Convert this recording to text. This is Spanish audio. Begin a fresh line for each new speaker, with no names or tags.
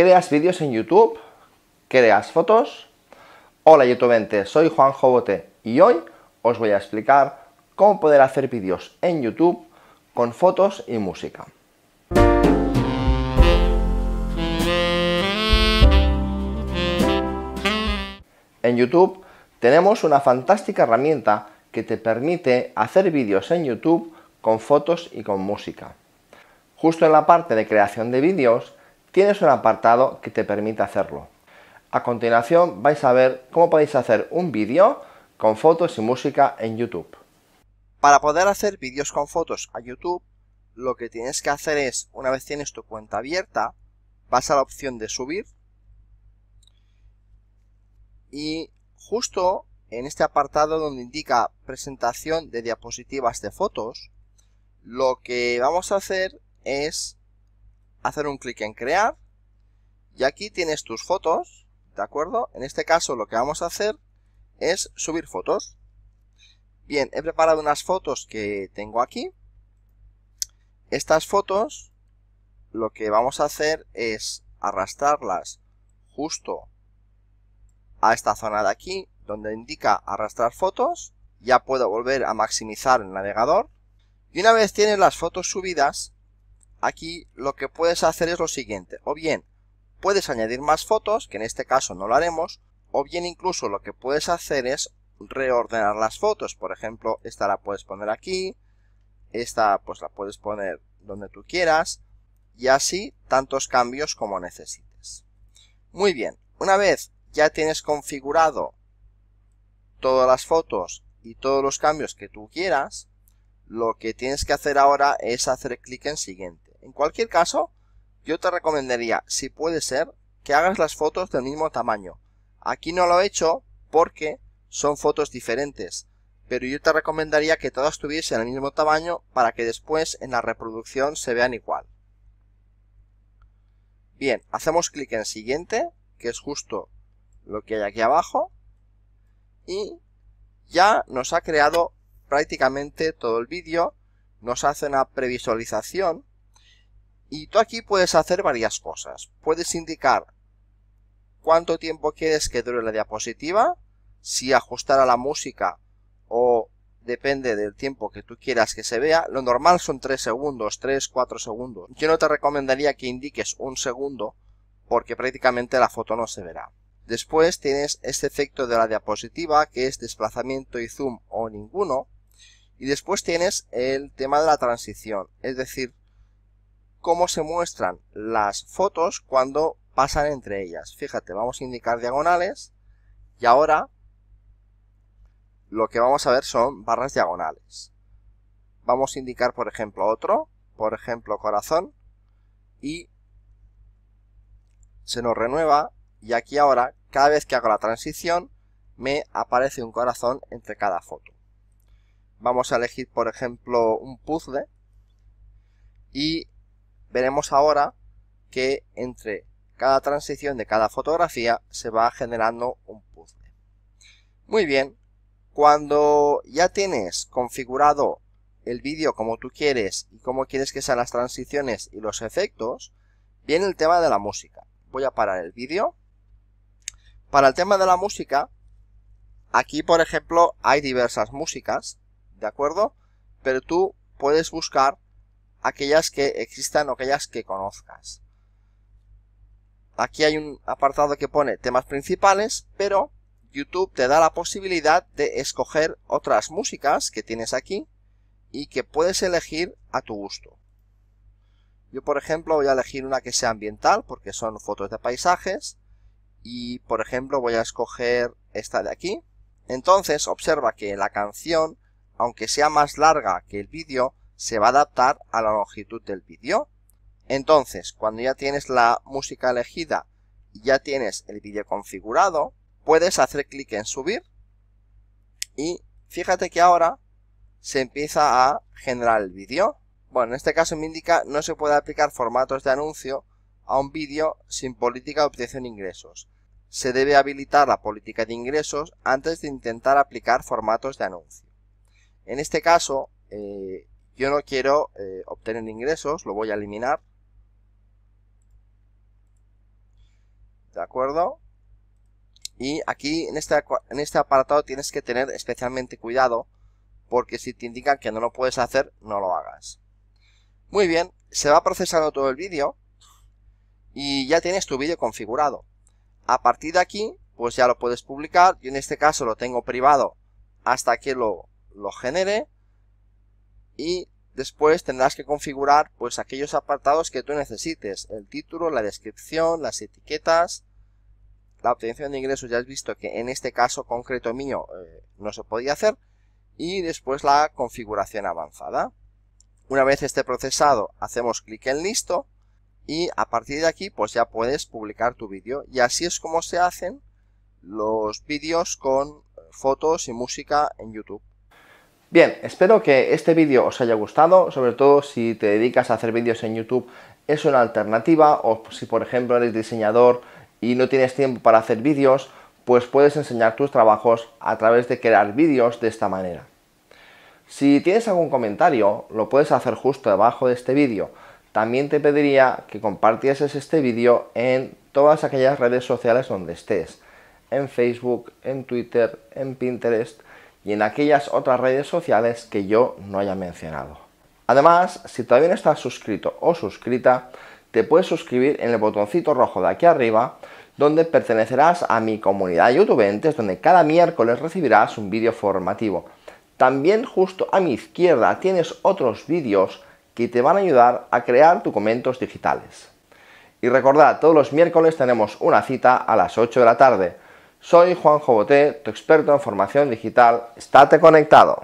creas vídeos en YouTube, creas fotos. Hola YouTube, soy Juan Jobote y hoy os voy a explicar cómo poder hacer vídeos en YouTube con fotos y música. En YouTube tenemos una fantástica herramienta que te permite hacer vídeos en YouTube con fotos y con música. Justo en la parte de creación de vídeos tienes un apartado que te permite hacerlo. A continuación vais a ver cómo podéis hacer un vídeo con fotos y música en YouTube. Para poder hacer vídeos con fotos a YouTube, lo que tienes que hacer es, una vez tienes tu cuenta abierta, vas a la opción de subir y justo en este apartado donde indica presentación de diapositivas de fotos, lo que vamos a hacer es hacer un clic en crear y aquí tienes tus fotos, ¿de acuerdo? En este caso lo que vamos a hacer es subir fotos. Bien, he preparado unas fotos que tengo aquí. Estas fotos lo que vamos a hacer es arrastrarlas justo a esta zona de aquí, donde indica arrastrar fotos. Ya puedo volver a maximizar el navegador. Y una vez tienes las fotos subidas, aquí lo que puedes hacer es lo siguiente, o bien puedes añadir más fotos, que en este caso no lo haremos, o bien incluso lo que puedes hacer es reordenar las fotos, por ejemplo, esta la puedes poner aquí, esta pues la puedes poner donde tú quieras, y así tantos cambios como necesites. Muy bien, una vez ya tienes configurado todas las fotos y todos los cambios que tú quieras, lo que tienes que hacer ahora es hacer clic en siguiente. En cualquier caso, yo te recomendaría, si puede ser, que hagas las fotos del mismo tamaño. Aquí no lo he hecho porque son fotos diferentes, pero yo te recomendaría que todas tuviesen el mismo tamaño para que después en la reproducción se vean igual. Bien, hacemos clic en siguiente, que es justo lo que hay aquí abajo, y ya nos ha creado prácticamente todo el vídeo, nos hace una previsualización y tú aquí puedes hacer varias cosas. Puedes indicar cuánto tiempo quieres que dure la diapositiva, si ajustar a la música o depende del tiempo que tú quieras que se vea. Lo normal son 3 segundos, 3, 4 segundos. Yo no te recomendaría que indiques un segundo porque prácticamente la foto no se verá. Después tienes este efecto de la diapositiva que es desplazamiento y zoom o ninguno. Y después tienes el tema de la transición, es decir, cómo se muestran las fotos cuando pasan entre ellas. Fíjate, vamos a indicar diagonales y ahora lo que vamos a ver son barras diagonales. Vamos a indicar, por ejemplo, otro, por ejemplo, corazón, y se nos renueva y aquí ahora, cada vez que hago la transición, me aparece un corazón entre cada foto. Vamos a elegir, por ejemplo, un puzzle y veremos ahora que entre cada transición de cada fotografía se va generando un puzzle. Muy bien, cuando ya tienes configurado el vídeo como tú quieres y cómo quieres que sean las transiciones y los efectos, viene el tema de la música. Voy a parar el vídeo. Para el tema de la música, aquí por ejemplo hay diversas músicas, ¿de acuerdo? Pero tú puedes buscar aquellas que existan o aquellas que conozcas. Aquí hay un apartado que pone temas principales, pero YouTube te da la posibilidad de escoger otras músicas que tienes aquí y que puedes elegir a tu gusto. Yo, por ejemplo, voy a elegir una que sea ambiental, porque son fotos de paisajes. Y, por ejemplo, voy a escoger esta de aquí. Entonces, observa que la canción, aunque sea más larga que el vídeo, se va a adaptar a la longitud del vídeo. Entonces, cuando ya tienes la música elegida y ya tienes el vídeo configurado, puedes hacer clic en subir y fíjate que ahora se empieza a generar el vídeo. Bueno, en este caso me indica no se puede aplicar formatos de anuncio a un vídeo sin política de obtención de ingresos. Se debe habilitar la política de ingresos antes de intentar aplicar formatos de anuncio. En este caso, eh, yo no quiero eh, obtener ingresos, lo voy a eliminar. ¿De acuerdo? Y aquí en este, en este apartado tienes que tener especialmente cuidado porque si te indican que no lo puedes hacer, no lo hagas. Muy bien, se va procesando todo el vídeo y ya tienes tu vídeo configurado. A partir de aquí, pues ya lo puedes publicar. Yo en este caso lo tengo privado hasta que lo, lo genere y después tendrás que configurar pues aquellos apartados que tú necesites, el título, la descripción, las etiquetas, la obtención de ingresos ya has visto que en este caso concreto mío eh, no se podía hacer y después la configuración avanzada. Una vez esté procesado hacemos clic en listo y a partir de aquí pues ya puedes publicar tu vídeo y así es como se hacen los vídeos con fotos y música en YouTube. Bien, espero que este vídeo os haya gustado, sobre todo si te dedicas a hacer vídeos en YouTube es una alternativa o si por ejemplo eres diseñador y no tienes tiempo para hacer vídeos, pues puedes enseñar tus trabajos a través de crear vídeos de esta manera. Si tienes algún comentario, lo puedes hacer justo debajo de este vídeo. También te pediría que compartieses este vídeo en todas aquellas redes sociales donde estés, en Facebook, en Twitter, en Pinterest, y en aquellas otras redes sociales que yo no haya mencionado. Además, si todavía no estás suscrito o suscrita, te puedes suscribir en el botoncito rojo de aquí arriba, donde pertenecerás a mi comunidad youtubentes, donde cada miércoles recibirás un vídeo formativo. También justo a mi izquierda tienes otros vídeos que te van a ayudar a crear documentos digitales. Y recordad, todos los miércoles tenemos una cita a las 8 de la tarde. Soy Juan Boté, tu experto en formación digital. Estate conectado.